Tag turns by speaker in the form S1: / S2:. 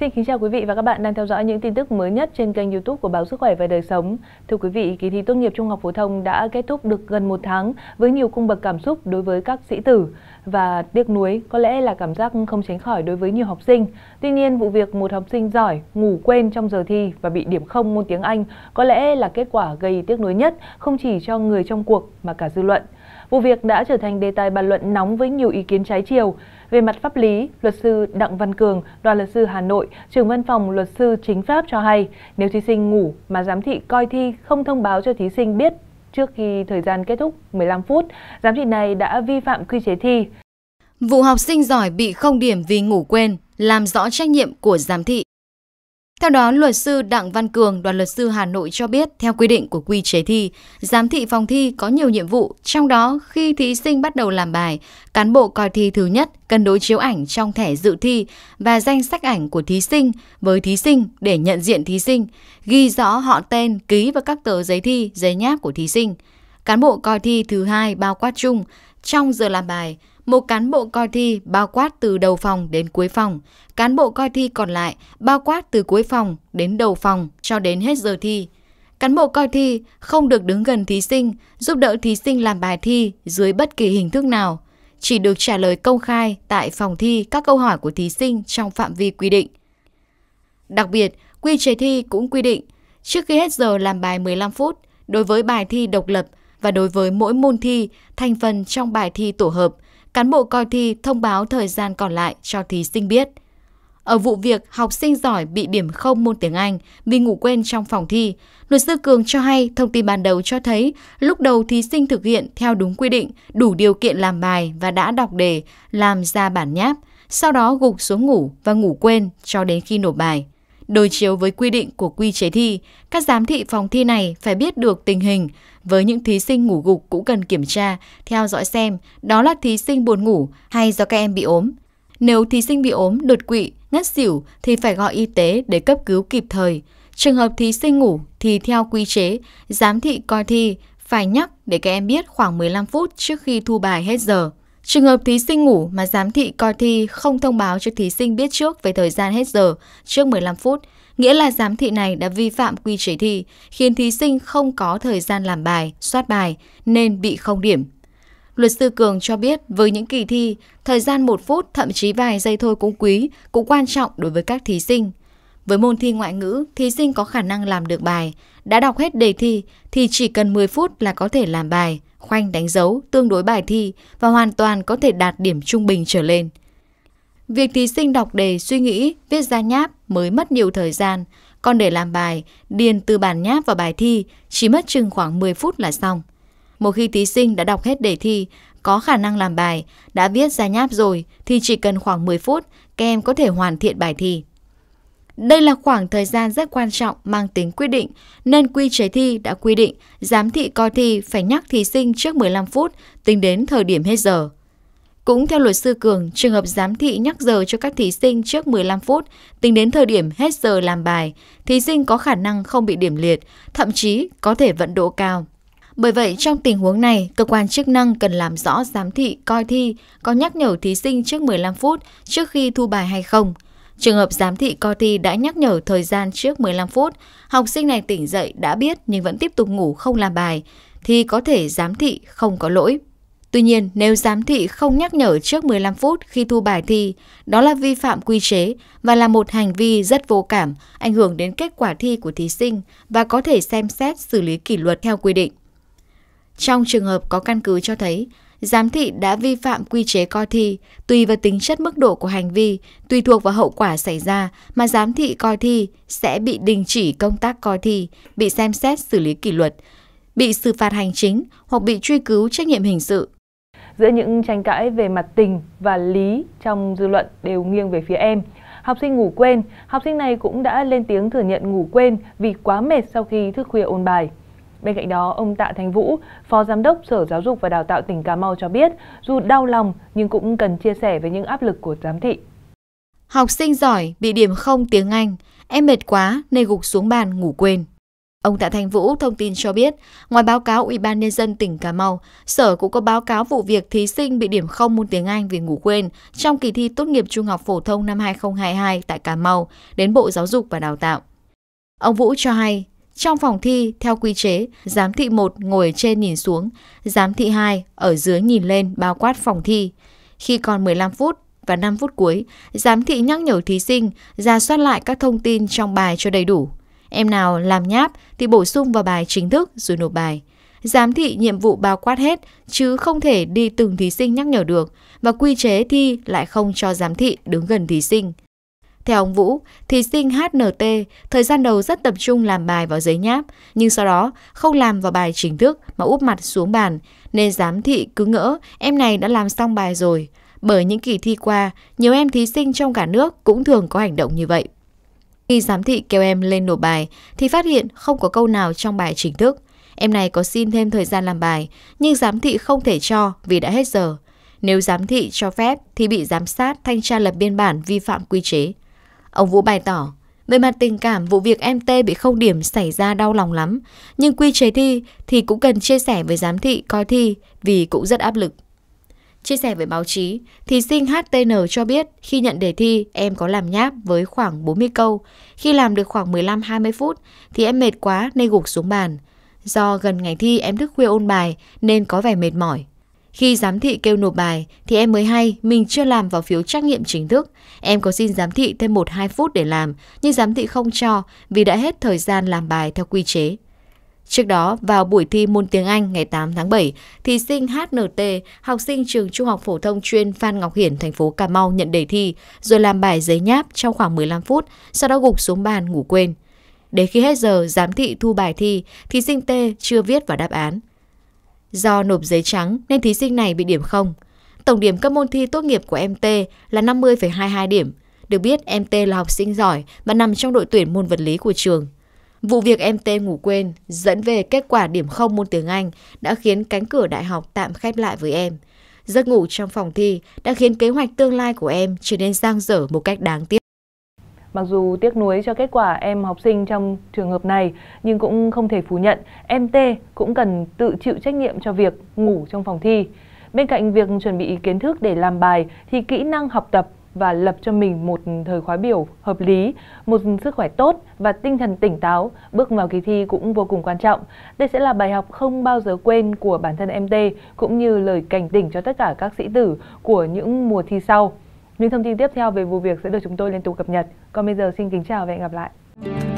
S1: Xin kính chào quý vị và các bạn đang theo dõi những tin tức mới nhất trên kênh YouTube của báo Sức khỏe và đời sống. Thưa quý vị, kỳ thi tốt nghiệp trung học phổ thông đã kết thúc được gần một tháng với nhiều cung bậc cảm xúc đối với các sĩ tử và tiếc nuối có lẽ là cảm giác không tránh khỏi đối với nhiều học sinh. Tuy nhiên, vụ việc một học sinh giỏi ngủ quên trong giờ thi và bị điểm không môn tiếng Anh có lẽ là kết quả gây tiếc nuối nhất không chỉ cho người trong cuộc mà cả dư luận. Vụ việc đã trở thành đề tài bàn luận nóng với nhiều ý kiến trái chiều. Về mặt pháp lý, luật sư Đặng Văn Cường, đoàn luật sư Hà Nội, trưởng văn phòng luật sư chính pháp cho hay, nếu thí sinh ngủ mà giám thị coi thi không thông báo cho thí sinh biết trước khi thời gian
S2: kết thúc 15 phút, giám thị này đã vi phạm quy chế thi. Vụ học sinh giỏi bị không điểm vì ngủ quên, làm rõ trách nhiệm của giám thị. Theo đó, luật sư Đặng Văn Cường, đoàn luật sư Hà Nội cho biết, theo quy định của quy chế thi, giám thị phòng thi có nhiều nhiệm vụ, trong đó khi thí sinh bắt đầu làm bài, cán bộ coi thi thứ nhất cần đối chiếu ảnh trong thẻ dự thi và danh sách ảnh của thí sinh với thí sinh để nhận diện thí sinh, ghi rõ họ tên, ký vào các tờ giấy thi, giấy nháp của thí sinh. Cán bộ coi thi thứ hai bao quát chung, trong giờ làm bài, một cán bộ coi thi bao quát từ đầu phòng đến cuối phòng, cán bộ coi thi còn lại bao quát từ cuối phòng đến đầu phòng cho đến hết giờ thi. Cán bộ coi thi không được đứng gần thí sinh, giúp đỡ thí sinh làm bài thi dưới bất kỳ hình thức nào, chỉ được trả lời công khai tại phòng thi các câu hỏi của thí sinh trong phạm vi quy định. Đặc biệt, quy chế thi cũng quy định, trước khi hết giờ làm bài 15 phút, đối với bài thi độc lập, và đối với mỗi môn thi, thành phần trong bài thi tổ hợp, cán bộ coi thi thông báo thời gian còn lại cho thí sinh biết. Ở vụ việc học sinh giỏi bị điểm không môn tiếng Anh vì ngủ quên trong phòng thi, luật sư Cường cho hay thông tin ban đầu cho thấy lúc đầu thí sinh thực hiện theo đúng quy định, đủ điều kiện làm bài và đã đọc đề, làm ra bản nháp, sau đó gục xuống ngủ và ngủ quên cho đến khi nộp bài. Đối chiếu với quy định của quy chế thi, các giám thị phòng thi này phải biết được tình hình, với những thí sinh ngủ gục cũng cần kiểm tra, theo dõi xem đó là thí sinh buồn ngủ hay do các em bị ốm. Nếu thí sinh bị ốm, đột quỵ, ngất xỉu thì phải gọi y tế để cấp cứu kịp thời. Trường hợp thí sinh ngủ thì theo quy chế, giám thị coi thi phải nhắc để các em biết khoảng 15 phút trước khi thu bài hết giờ. Trường hợp thí sinh ngủ mà giám thị coi thi không thông báo cho thí sinh biết trước về thời gian hết giờ, trước 15 phút, nghĩa là giám thị này đã vi phạm quy chế thi, khiến thí sinh không có thời gian làm bài, soát bài, nên bị không điểm. Luật sư Cường cho biết với những kỳ thi, thời gian 1 phút thậm chí vài giây thôi cũng quý, cũng quan trọng đối với các thí sinh. Với môn thi ngoại ngữ, thí sinh có khả năng làm được bài, đã đọc hết đề thi thì chỉ cần 10 phút là có thể làm bài, Khoanh đánh dấu tương đối bài thi và hoàn toàn có thể đạt điểm trung bình trở lên. Việc thí sinh đọc đề suy nghĩ, viết ra nháp mới mất nhiều thời gian, còn để làm bài, điền từ bản nháp vào bài thi chỉ mất chừng khoảng 10 phút là xong. Một khi thí sinh đã đọc hết đề thi, có khả năng làm bài, đã viết ra nháp rồi thì chỉ cần khoảng 10 phút, các em có thể hoàn thiện bài thi. Đây là khoảng thời gian rất quan trọng mang tính quyết định, nên quy chế thi đã quy định giám thị coi thi phải nhắc thí sinh trước 15 phút tính đến thời điểm hết giờ. Cũng theo luật sư Cường, trường hợp giám thị nhắc giờ cho các thí sinh trước 15 phút, tính đến thời điểm hết giờ làm bài, thí sinh có khả năng không bị điểm liệt, thậm chí có thể vận độ cao. Bởi vậy, trong tình huống này, cơ quan chức năng cần làm rõ giám thị coi thi có nhắc nhở thí sinh trước 15 phút trước khi thu bài hay không – Trường hợp giám thị co thi đã nhắc nhở thời gian trước 15 phút, học sinh này tỉnh dậy đã biết nhưng vẫn tiếp tục ngủ không làm bài, thì có thể giám thị không có lỗi. Tuy nhiên, nếu giám thị không nhắc nhở trước 15 phút khi thu bài thi, đó là vi phạm quy chế và là một hành vi rất vô cảm, ảnh hưởng đến kết quả thi của thí sinh và có thể xem xét xử lý kỷ luật theo quy định. Trong trường hợp có căn cứ cho thấy, giám thị đã vi phạm quy chế coi thi, tùy vào tính chất mức độ của hành vi, tùy thuộc vào hậu quả xảy ra mà giám thị coi thi sẽ bị đình chỉ công tác coi thi, bị xem xét xử lý kỷ luật, bị xử phạt hành chính hoặc bị truy cứu trách nhiệm hình sự. Giữa những tranh cãi về mặt tình và lý trong
S1: dư luận đều nghiêng về phía em, học sinh ngủ quên, học sinh này cũng đã lên tiếng thừa nhận ngủ quên vì quá mệt sau khi thức khuya ôn bài. Bên cạnh đó, ông Tạ Thành Vũ, Phó Giám đốc Sở Giáo dục và Đào tạo tỉnh Cà Mau cho biết, dù đau lòng nhưng cũng cần chia sẻ với những áp lực của
S2: giám thị. Học sinh giỏi bị điểm không tiếng Anh, em mệt quá nên gục xuống bàn ngủ quên. Ông Tạ Thành Vũ thông tin cho biết, ngoài báo cáo Ủy ban nhân dân tỉnh Cà Mau, sở cũng có báo cáo vụ việc thí sinh bị điểm không môn tiếng Anh vì ngủ quên trong kỳ thi tốt nghiệp trung học phổ thông năm 2022 tại Cà Mau đến Bộ Giáo dục và Đào tạo. Ông Vũ cho hay, trong phòng thi, theo quy chế, giám thị 1 ngồi trên nhìn xuống, giám thị 2 ở dưới nhìn lên bao quát phòng thi. Khi còn 15 phút và 5 phút cuối, giám thị nhắc nhở thí sinh ra soát lại các thông tin trong bài cho đầy đủ. Em nào làm nháp thì bổ sung vào bài chính thức rồi nộp bài. Giám thị nhiệm vụ bao quát hết chứ không thể đi từng thí sinh nhắc nhở được và quy chế thi lại không cho giám thị đứng gần thí sinh. Theo ông Vũ, thí sinh HNT thời gian đầu rất tập trung làm bài vào giấy nháp, nhưng sau đó không làm vào bài chính thức mà úp mặt xuống bàn, nên giám thị cứ ngỡ em này đã làm xong bài rồi. Bởi những kỳ thi qua, nhiều em thí sinh trong cả nước cũng thường có hành động như vậy. Khi giám thị kêu em lên nộp bài thì phát hiện không có câu nào trong bài chính thức. Em này có xin thêm thời gian làm bài, nhưng giám thị không thể cho vì đã hết giờ. Nếu giám thị cho phép thì bị giám sát thanh tra lập biên bản vi phạm quy chế. Ông Vũ bày tỏ, về mặt tình cảm, vụ việc em T bị không điểm xảy ra đau lòng lắm, nhưng quy chế thi thì cũng cần chia sẻ với giám thị coi thi vì cũng rất áp lực. Chia sẻ với báo chí, thí sinh HTN cho biết khi nhận đề thi em có làm nháp với khoảng 40 câu. Khi làm được khoảng 15-20 phút thì em mệt quá nên gục xuống bàn. Do gần ngày thi em thức khuya ôn bài nên có vẻ mệt mỏi. Khi giám thị kêu nộp bài thì em mới hay mình chưa làm vào phiếu trắc nghiệm chính thức. Em có xin giám thị thêm 1-2 phút để làm nhưng giám thị không cho vì đã hết thời gian làm bài theo quy chế. Trước đó, vào buổi thi môn tiếng Anh ngày 8 tháng 7, thí sinh HNT, học sinh trường Trung học phổ thông chuyên Phan Ngọc Hiển, thành phố Cà Mau nhận đề thi, rồi làm bài giấy nháp trong khoảng 15 phút, sau đó gục xuống bàn ngủ quên. Đến khi hết giờ giám thị thu bài thi, thí sinh T chưa viết vào đáp án. Do nộp giấy trắng nên thí sinh này bị điểm không. Tổng điểm các môn thi tốt nghiệp của em T là 50,22 điểm. Được biết em T là học sinh giỏi và nằm trong đội tuyển môn vật lý của trường. Vụ việc em T ngủ quên dẫn về kết quả điểm không môn tiếng Anh đã khiến cánh cửa đại học tạm khép lại với em. Giấc ngủ trong phòng thi đã khiến kế hoạch tương lai của em trở nên giang dở một cách đáng tiếc. Mặc dù tiếc nuối cho kết quả em học sinh trong
S1: trường hợp này, nhưng cũng không thể phủ nhận em T cũng cần tự chịu trách nhiệm cho việc ngủ trong phòng thi. Bên cạnh việc chuẩn bị kiến thức để làm bài thì kỹ năng học tập và lập cho mình một thời khóa biểu hợp lý, một sức khỏe tốt và tinh thần tỉnh táo bước vào kỳ thi cũng vô cùng quan trọng. Đây sẽ là bài học không bao giờ quên của bản thân MT cũng như lời cảnh tỉnh cho tất cả các sĩ tử của những mùa thi sau. Những thông tin tiếp theo về vụ việc sẽ được chúng tôi liên tục cập nhật. Còn bây giờ xin kính chào và hẹn gặp lại.